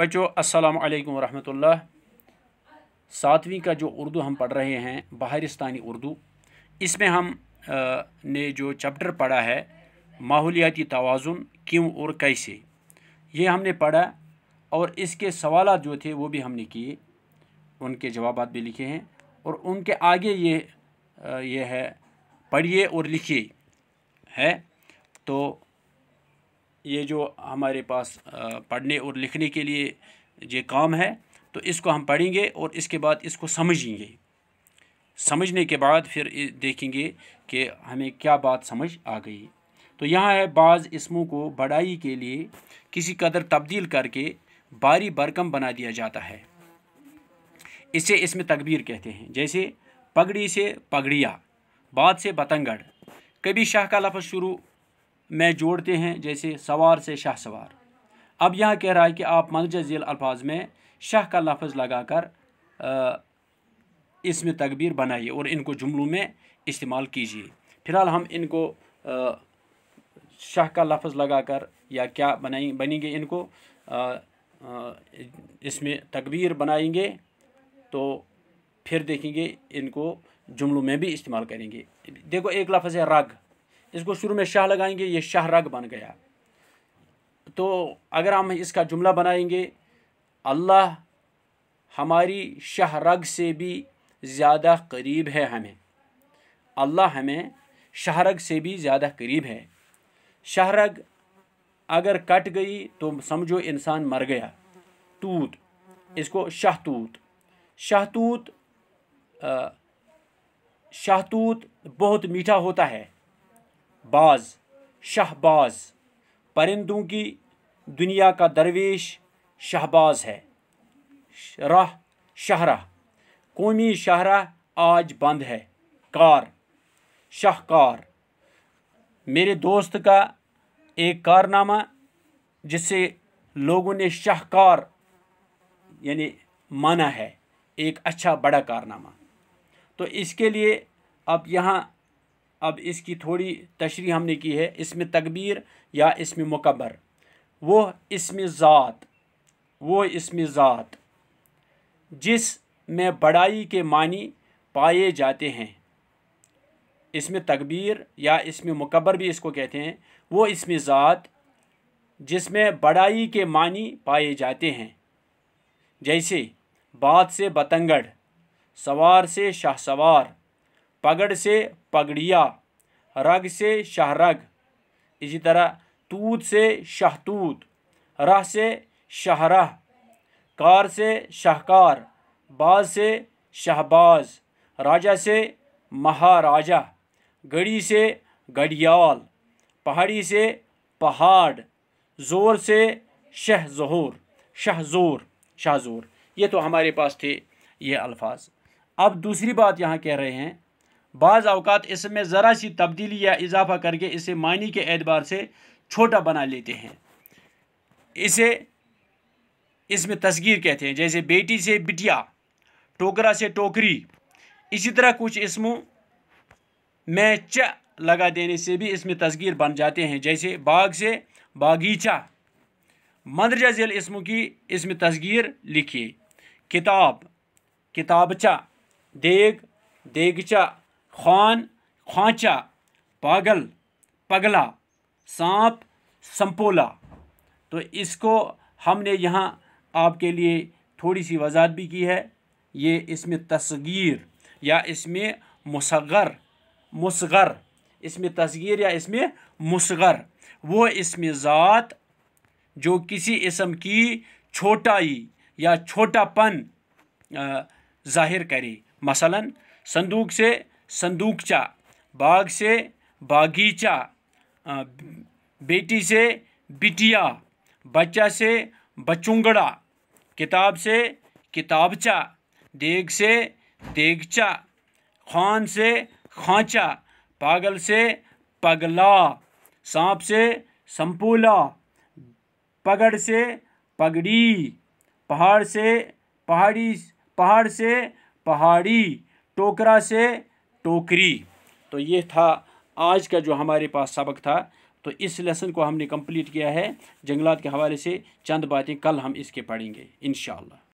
बच्चों अस्सलाम वालेकुम रहमतुल्लाह सातवीं का जो उर्दू हम पढ़ रहे हैं बाहरिस्तानी उर्दू इसमें हम आ, ने जो चैप्टर पढ़ा है माहौलियाती तोज़ुन क्यों और कैसे ये हमने पढ़ा और इसके सवाल जो थे वो भी हमने किए उनके जवाब भी लिखे हैं और उनके आगे ये ये है पढ़िए और लिखिए है तो ये जो हमारे पास पढ़ने और लिखने के लिए ये काम है तो इसको हम पढ़ेंगे और इसके बाद इसको समझेंगे समझने के बाद फिर देखेंगे कि हमें क्या बात समझ आ गई तो यहाँ है बाज़ इसमों को बढ़ाई के लिए किसी कदर तब्दील करके बारी बरकम बना दिया जाता है इसे इसमें तकबीर कहते हैं जैसे पगड़ी से पगड़िया बाद से बतंगड़ कभी शाह का लफ्ज़ शुरू में जोड़ते हैं जैसे सवार से शाह सवार अब यहाँ कह रहा है कि आप मनजा झील अल्फाज में शाह का लफज लगा कर इसमें तकबीर बनाइए और इनको जुमलों में इस्तेमाल कीजिए फिलहाल हम इनको शाह का लफज लगा कर या क्या बनाए बनेंगे इनको इसमें तकबीर बनाएंगे तो फिर देखेंगे इनको जुमलों में भी इस्तेमाल करेंगे देखो एक लफज़ है रग इसको शुरू में शाह लगाएंगे ये शाहरग बन गया तो अगर हम इसका जुमला बनाएंगे अल्लाह हमारी रग से भी ज़्यादा करीब है हमें अल्लाह हमें शाहरग से भी ज़्यादा करीब है शाहरग अगर कट गई तो समझो इंसान मर गया तूत इसको शाहतूत शाहतूत शाहतूत बहुत मीठा होता है बाज शहबाज परिंदों की दुनिया का दरवेश शहबाज है राह शहरा कौमी शहरा आज बंद है कार शाहकार मेरे दोस्त का एक कारनामा जिसे लोगों ने शाहकार यानी माना है एक अच्छा बड़ा कारनामा तो इसके लिए अब यहाँ अब इसकी थोड़ी तशरी हमने की है इसमें तकबीर या इसमें मुकबर वो इसमें ज़ात वो इसमें ज़ात जिस में बड़ाई के मानी पाए जाते हैं इसमें तकबीर या इसमें मुकबर भी इसको कहते हैं वो इसमें ज़ात जिसमें बड़ाई के मानी पाए जाते हैं जैसे बात से बतंगड़ सवार से शाहसवार सवार पगड़ से पगड़िया रग से शाहरग इसी तरह तूत से शाहतूत रह से शाहरा कार से शाहकार बाज से शाहबाज राजा से महाराजा गड़ी से गड़ियाल पहाड़ी से पहाड़ ज़ोर से शहज़ोर शाहजोर शाहजोर ये तो हमारे पास थे ये अल्फाज अब दूसरी बात यहाँ कह रहे हैं बाज़ अवकात इसमें ज़रा सी तब्दीली या इजाफा करके इसे मानी के एतबार से छोटा बना लेते हैं इसे इसमें तस्गीर कहते हैं जैसे बेटी से बिटिया टोकरा से टोकरी इसी तरह कुछ इसमों में च लगा देने से भी इसमें तस्गीर बन जाते हैं जैसे बाग से बागीचा मंदरजा झेल इसमों की इसमें तस्गीर लिखिए किताब किताबचा देग देगचा खान खांचा पागल पगला सांप संपोला तो इसको हमने यहाँ आपके लिए थोड़ी सी वजात भी की है ये इसमें तस्गीर या इसमें मुसगर मुसगर इसमें तस्गीर या इसमें मुसगर वो इसमें ज़ात जो किसी इसम की छोटाई या छोटापन ज़ाहिर करे मसलन संदूक से संदूकचा बाग से बागीचा बेटी से बिटिया बच्चा से बचुंगड़ा किताब से किताबचा देग से देगचा खान से खांचा पागल से पगला सांप से संपूला पगड़ से पगड़ी पहाड़ से पहाड़ी पहाड़ से पहाड़ी टोकरा से टोकरी तो ये था आज का जो हमारे पास सबक था तो इस लेसन को हमने कंप्लीट किया है जंगलात के हवाले से चंद बातें कल हम इसके पढ़ेंगे इन